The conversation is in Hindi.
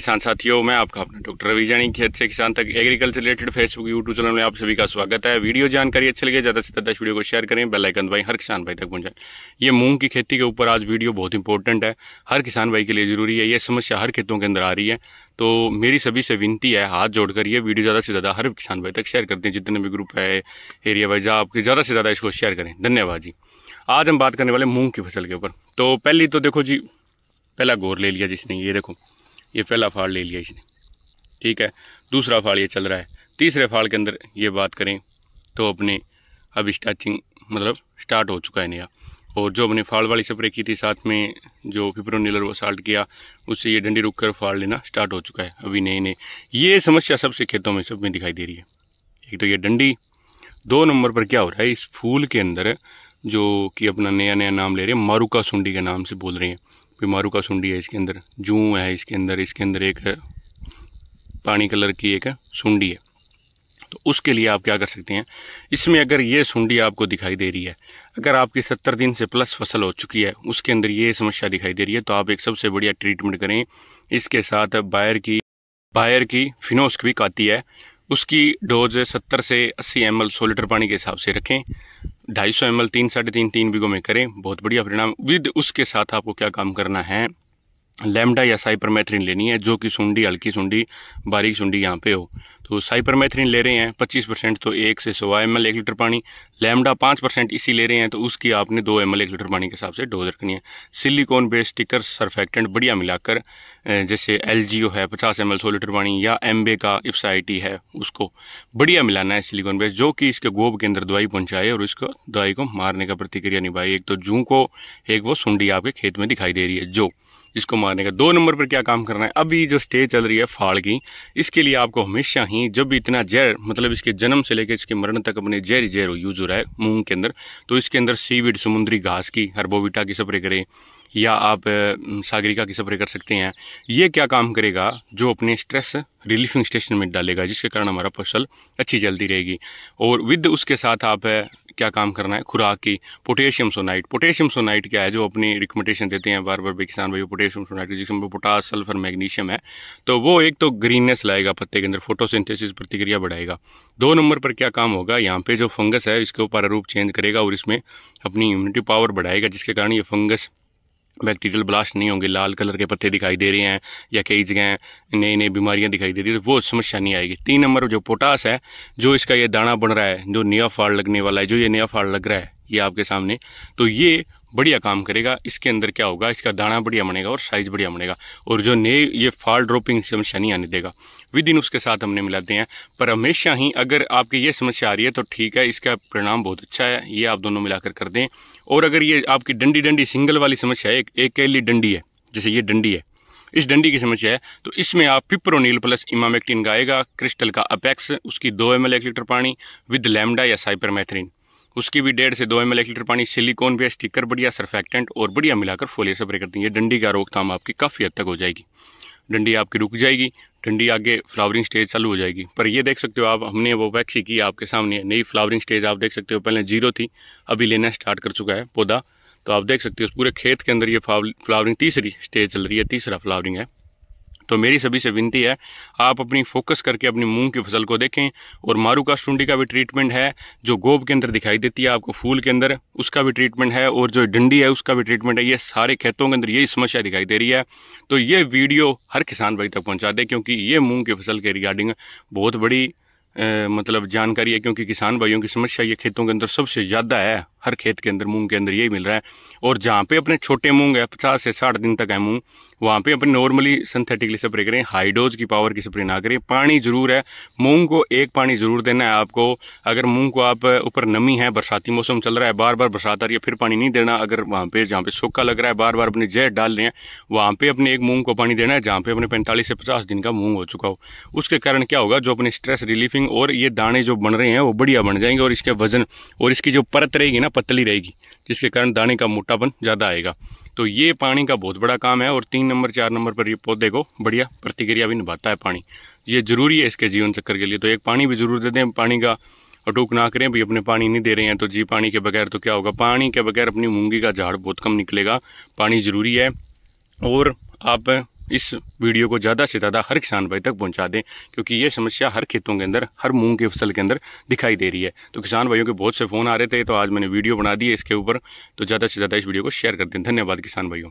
किसान साथियों मैं आपका अपना डॉक्टर रवि जानी खेत से किसान तक agriculture related Facebook YouTube channel में आप सभी का स्वागत है वीडियो जानकारी अच्छी लगे ज़्यादा से ज़्यादा वीडियो को शेयर करें बेल आइकन भाई हर किसान भाई तक पहुंचाएं ये मूंग की खेती के ऊपर आज वीडियो बहुत इंपॉर्टेंट है हर किसान भाई के लिए ज़रूरी है ये समस्या हर खेतों के अंदर आ रही है तो मेरी सभी से विनती है हाथ जोड़कर ये वीडियो ज़्यादा से ज़्यादा हर किसान भाई तक शेयर करते हैं जितने भी ग्रुप है एरिया वाइज आपके ज़्यादा से ज़्यादा इसको शेयर करें धन्यवाद जी आज हम बात करने वाले मूँग की फसल के ऊपर तो पहली तो देखो जी पहला गोर ले लिया जिसने ये देखो ये पहला फाड़ ले लिया इसने ठीक है दूसरा फाड़ ये चल रहा है तीसरे फाड़ के अंदर ये बात करें तो अपने अब स्टाचिंग मतलब स्टार्ट हो चुका है नया और जो अपने फाड़ वाली स्प्रे की थी साथ में जो फिप्रोनीलर वो साल्ट किया उससे ये डंडी रुक कर फाड़ लेना स्टार्ट हो चुका है अभी नए नए ये समस्या सबसे खेतों में सब में दिखाई दे रही है एक तो ये डंडी दो नंबर पर क्या हो रहा है इस फूल के अंदर जो कि अपना नया नया नाम ले रहे हैं मारुका सुंडी के नाम से बोल रहे हैं बीमारू का सुंडी है इसके अंदर जू है इसके अंदर इसके अंदर एक पानी कलर की एक सुंडी है तो उसके लिए आप क्या कर सकते हैं इसमें अगर ये सुंडी आपको दिखाई दे रही है अगर आपकी सत्तर दिन से प्लस फसल हो चुकी है उसके अंदर ये समस्या दिखाई दे रही है तो आप एक सबसे बढ़िया ट्रीटमेंट करें इसके साथ बायर की बायर की फिनोस्क भी काती है उसकी डोज सत्तर से अस्सी एम एल सौ लीटर पानी के हिसाब से रखें ढाई सौ एम एल तीन साढ़े तीन तीन बीघों में करें बहुत बढ़िया परिणाम विद उसके साथ आपको क्या काम करना है लेमडा या मैथरीन लेनी है जो कि सुंडी हल्की सुंडी बारीक सुंडी यहाँ पे हो तो मैथरीन ले रहे हैं 25 परसेंट तो एक से सौ एम एल एक लीटर पानी लेमडा पाँच परसेंट इसी ले रहे हैं तो उसकी आपने दो एम एल एक लीटर पानी के हिसाब से डोज रखनी है सिलिकॉन बेस्ड स्टिकर सरफेक्टेंट बढ़िया मिलाकर जैसे एल जी ओ है पचास एम एल सौ लीटर पानी या एम बे का इफ्साइटी है उसको बढ़िया मिलाना है सिलिकॉन बेस्ड जो कि इसके गोब के अंदर दवाई पहुँचाए और इसको दवाई को मारने का प्रतिक्रिया निभाई एक तो जू को एक वो सुंडी आपके खेत में दिखाई दे रही है जो इसको मारने का दो नंबर पर क्या काम करना है अभी जो स्टेज चल रही है फाड़ की इसके लिए आपको हमेशा ही जब भी इतना जहर मतलब इसके जन्म से लेकर इसके मरण तक अपने जहर जहर यूज हो रहा है मूंग के अंदर तो इसके अंदर सीविड समुद्री घास की हर्बोविटा की स्प्रे करें या आप सागरिका की स्प्रे कर सकते हैं ये क्या काम करेगा जो अपने स्ट्रेस रिलीफिंग स्टेशन में डालेगा जिसके कारण हमारा फसल अच्छी चलती रहेगी और विद उसके साथ आप क्या काम करना है खुराक की पोटेशियम सोनाइट पोटेशियम सोनाइट क्या है जो अपनी रिकमेंडेशन देते हैं बार बार भी किसान भाई पोटेशियम सोनाइट जिसमें पोटास सल्फर मैग्नीशियम है तो वो एक तो ग्रीननेस लाएगा पत्ते के अंदर फोटोसिंथेसिस प्रतिक्रिया बढ़ाएगा दो नंबर पर क्या काम होगा यहाँ पे जो फंगस है इसके ऊपर रूप चेंज करेगा और इसमें अपनी इम्यूनिटी पावर बढ़ाएगा जिसके कारण ये फंगस बैक्टीरियल ब्लास्ट नहीं होंगे लाल कलर के पत्ते दिखाई दे रहे हैं या कई जगह नई नई बीमारियां दिखाई दे रही है तो वो समस्या नहीं आएगी तीन नंबर जो पोटास है जो इसका ये दाना बन रहा है जो नया फाड़ लगने वाला है जो ये नया फाड़ लग रहा है ये आपके सामने तो ये बढ़िया काम करेगा इसके अंदर क्या होगा इसका दाना बढ़िया बनेगा और साइज़ बढ़िया बनेगा और जो नए ये फॉल ड्रॉपिंग समस्या नहीं आने देगा विद इन उसके साथ हमने मिलाते हैं पर हमेशा ही अगर आपकी ये समस्या आ रही है तो ठीक है इसका परिणाम बहुत अच्छा है ये आप दोनों मिलाकर कर दें और अगर ये आपकी डंडी डंडी सिंगल वाली समस्या है एक अकेली डंडी है जैसे ये डंडी है इस डंडी की समस्या है तो इसमें आप पिप्रोनील प्लस इमामेक्टिन का आएगा क्रिस्टल का अपेक्स उसकी दो एम एक लीटर पानी विद लैमडा या मैथरीन उसकी भी डेढ़ से दो एम लीटर पानी सिलिकॉन भी स्टिकर बढ़िया सरफेक्टेंट और बढ़िया मिलाकर फोलिया स्प्रे कर देंगे डंडी का रोकथाम आपकी काफ़ी हद तक हो जाएगी डंडी आपकी रुक जाएगी डंडी आगे फ्लावरिंग स्टेज चालू हो जाएगी पर ये देख सकते हो आप हमने वो वैक्सी की आपके सामने नई फ्लावरिंग स्टेज आप देख सकते हो पहले जीरो थी अभी लेना स्टार्ट कर चुका है पौधा तो आप देख सकते हो पूरे खेत के अंदर ये फ्लावरिंग तीसरी स्टेज चल रही है तीसरा फ्लावरिंग है तो मेरी सभी से विनती है आप अपनी फोकस करके अपनी मूंग की फसल को देखें और मारू का शुंडी का भी ट्रीटमेंट है जो गोब के अंदर दिखाई देती है आपको फूल के अंदर उसका भी ट्रीटमेंट है और जो डंडी है उसका भी ट्रीटमेंट है ये सारे खेतों के अंदर यही समस्या दिखाई दे रही है तो ये वीडियो हर किसान भाई तक पहुँचा दे क्योंकि ये मूँग की फसल के रिगार्डिंग बहुत बड़ी मतलब जानकारी है क्योंकि किसान भाइयों की समस्या ये खेतों के अंदर सबसे ज़्यादा है हर खेत के अंदर मूंग के अंदर यही मिल रहा है और जहाँ पे अपने छोटे मूंग है पचास से साठ दिन तक है मूंग वहाँ पे अपने नॉर्मली सिंथेटिकली स्प्रे करें हाइडोज की पावर की स्प्रे ना करें पानी जरूर है मूंग को एक पानी जरूर देना है आपको अगर मूंग को आप ऊपर नमी है बरसाती मौसम चल रहा है बार बार बरसात आ रही है फिर पानी नहीं देना अगर वहाँ पे जहाँ पे सूखा लग रहा है बार बार अपने जहर डाल रहे हैं वहाँ पे अपने एक मूंग को पानी देना है जहाँ पे अपने पैंतालीस से पचास दिन का मूंग हो चुका हो उसके कारण क्या होगा जो अपने स्ट्रेस रिलीफिंग और ये दाने जो बन रहे हैं वो बढ़िया बन जाएंगे और इसके वजन और इसकी जो परत रहेगी ना पतली रहेगी जिसके कारण दाने का मोटापन ज़्यादा आएगा तो ये पानी का बहुत बड़ा काम है और तीन नंबर चार नंबर पर ये पौधे को बढ़िया प्रतिक्रिया भी निभाता है पानी ये ज़रूरी है इसके जीवन चक्कर के लिए तो एक पानी भी ज़रूर दे दें पानी का अटूक ना करें भी अपने पानी नहीं दे रहे हैं तो जी पानी के बगैर तो क्या होगा पानी के बगैर अपनी मूँगी का झाड़ बहुत कम निकलेगा पानी ज़रूरी है और आप इस वीडियो को ज़्यादा से ज़्यादा हर किसान भाई तक पहुंचा दें क्योंकि ये समस्या हर खेतों के अंदर हर मूंग के फसल के अंदर दिखाई दे रही है तो किसान भाइयों के बहुत से फ़ोन आ रहे थे तो आज मैंने वीडियो बना दी है इसके ऊपर तो ज़्यादा से ज़्यादा इस वीडियो को शेयर कर दें धन्यवाद किसान भाइयों